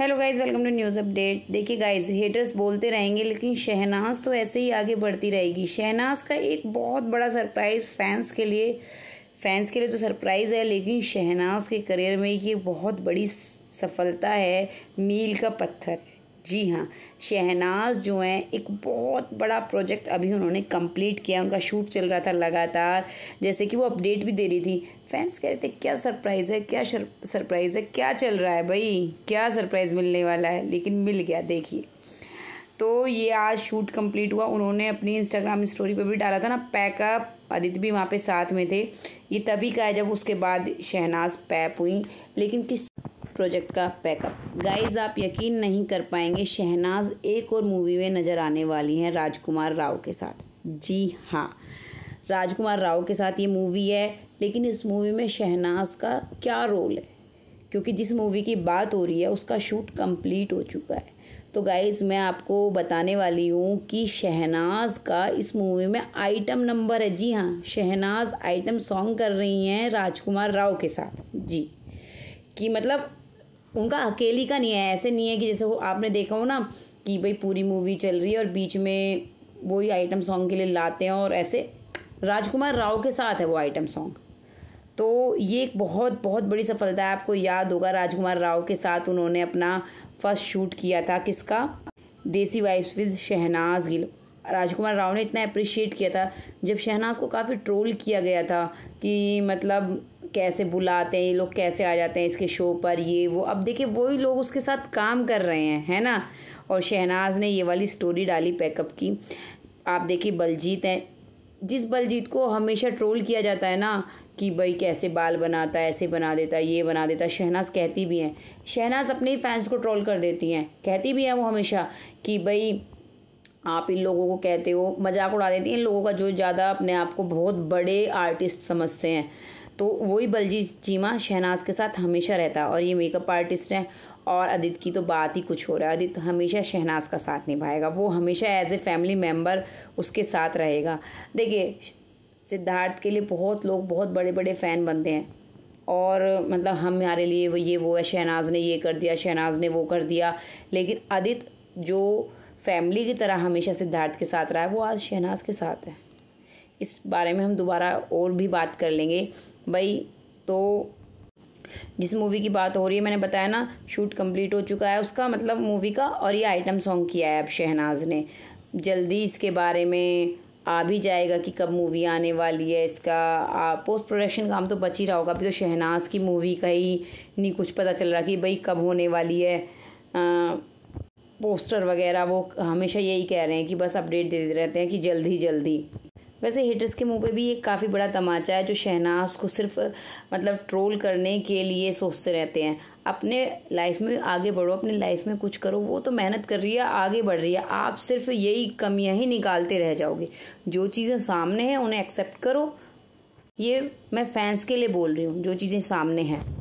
hello guys welcome to news update देखिए guys haters बोलते रहेंगे लेकिन शहनाज तो ऐसे ही आगे बढ़ती रहेगी शहनाज का एक बहुत बड़ा सरप्राइज़ फैंस के लिए फैंस के लिए तो सरप्राइज़ है लेकिन शहनाज के करियर में ये बहुत बड़ी सफलता है मील का पत्थर जी हाँ शहनाज जो हैं एक बहुत बड़ा प्रोजेक्ट अभी उन्होंने कंप्लीट किया उनका शूट चल रहा था लगातार जैसे कि वो अपडेट भी दे रही थी फैंस कह रहे थे क्या सरप्राइज़ है क्या सरप्राइज़ है क्या चल रहा है भाई क्या सरप्राइज़ मिलने वाला है लेकिन मिल गया देखिए तो ये आज शूट कंप्लीट हुआ उन्होंने अपनी इंस्टाग्राम स्टोरी पर भी डाला था ना पैकअप आदित्य भी वहाँ पे साथ में थे ये तभी का है जब उसके बाद शहनाज पैप हुई लेकिन किस प्रोजेक्ट का पैकअप गाइज आप यकीन नहीं कर पाएंगे शहनाज एक और मूवी में नज़र आने वाली हैं राजकुमार राव के साथ जी हाँ राजकुमार राव के साथ ये मूवी है लेकिन इस मूवी में शहनाज का क्या रोल है क्योंकि जिस मूवी की बात हो रही है उसका शूट कंप्लीट हो चुका है तो गाइज़ मैं आपको बताने वाली हूँ कि शहनाज का इस मूवी में आइटम नंबर है जी हाँ शहनाज आइटम सॉन्ग कर रही हैं राजकुमार राव के साथ जी कि मतलब उनका अकेली का नहीं है ऐसे नहीं है कि जैसे वो आपने देखा हो ना कि भाई पूरी मूवी चल रही है और बीच में वो ही आइटम सॉन्ग के लिए लाते हैं और ऐसे राजकुमार राव के साथ है वो आइटम सॉन्ग तो ये एक बहुत बहुत बड़ी सफलता है आपको याद होगा राजकुमार राव के साथ उन्होंने अपना फर्स्ट शूट किया था किसका देसी वाइफ विद शहनाज गिल राजकुमार राव ने इतना अप्रिशिएट किया था जब शहनाज को काफ़ी ट्रोल किया गया था कि मतलब कैसे बुलाते हैं ये लोग कैसे आ जाते हैं इसके शो पर ये वो अब देखिए वही लोग उसके साथ काम कर रहे हैं है ना और शहनाज ने ये वाली स्टोरी डाली पैकअप की आप देखिए बलजीत हैं जिस बलजीत को हमेशा ट्रोल किया जाता है ना कि भाई कैसे बाल बनाता है ऐसे बना देता है ये बना देता है शहनाज कहती भी हैं शहनाज अपने ही फैंस को ट्रोल कर देती हैं कहती भी हैं वो हमेशा कि भाई आप इन लोगों को कहते हो मजाक उड़ा देती हैं इन लोगों का जो ज़्यादा अपने आप को बहुत बड़े आर्टिस्ट समझते हैं तो वही बलजीत चीमा शहनाज के साथ हमेशा रहता है और ये मेकअप आर्टिस्ट है और अदित की तो बात ही कुछ हो रहा है अदित तो हमेशा शहनाज का साथ निभाएगा वो हमेशा एज ए फैमिली मेम्बर उसके साथ रहेगा देखिए सिद्धार्थ के लिए बहुत लोग बहुत बड़े बड़े फ़ैन बनते हैं और मतलब हमारे लिए वो ये वो है शहनाज ने ये कर दिया शहनाज ने वो कर दिया लेकिन अदित जो फैमिली की तरह हमेशा सिद्धार्थ के साथ रहा है वो आज शहनाज के साथ है इस बारे में हम दोबारा और भी बात कर लेंगे भाई तो जिस मूवी की बात हो रही है मैंने बताया ना शूट कंप्लीट हो चुका है उसका मतलब मूवी का और ये आइटम सॉन्ग किया है अब शहनाज ने जल्दी इसके बारे में आ भी जाएगा कि कब मूवी आने वाली है इसका आ, पोस्ट प्रोडक्शन काम तो बच ही रहा होगा अभी तो शहनाज की मूवी का ही नहीं कुछ पता चल रहा कि भाई कब होने वाली है आ, पोस्टर वगैरह वो हमेशा यही कह रहे हैं कि बस अपडेट देते रहते हैं कि जल्दी जल्दी वैसे हेटर्स के मुंह पे भी एक काफ़ी बड़ा तमाचा है जो शहनाज को सिर्फ मतलब ट्रोल करने के लिए सोचते रहते हैं अपने लाइफ में आगे बढ़ो अपने लाइफ में कुछ करो वो तो मेहनत कर रही है आगे बढ़ रही है आप सिर्फ यही कमियां ही निकालते रह जाओगे जो चीज़ें सामने हैं उन्हें एक्सेप्ट करो ये मैं फैंस के लिए बोल रही हूँ जो चीज़ें सामने हैं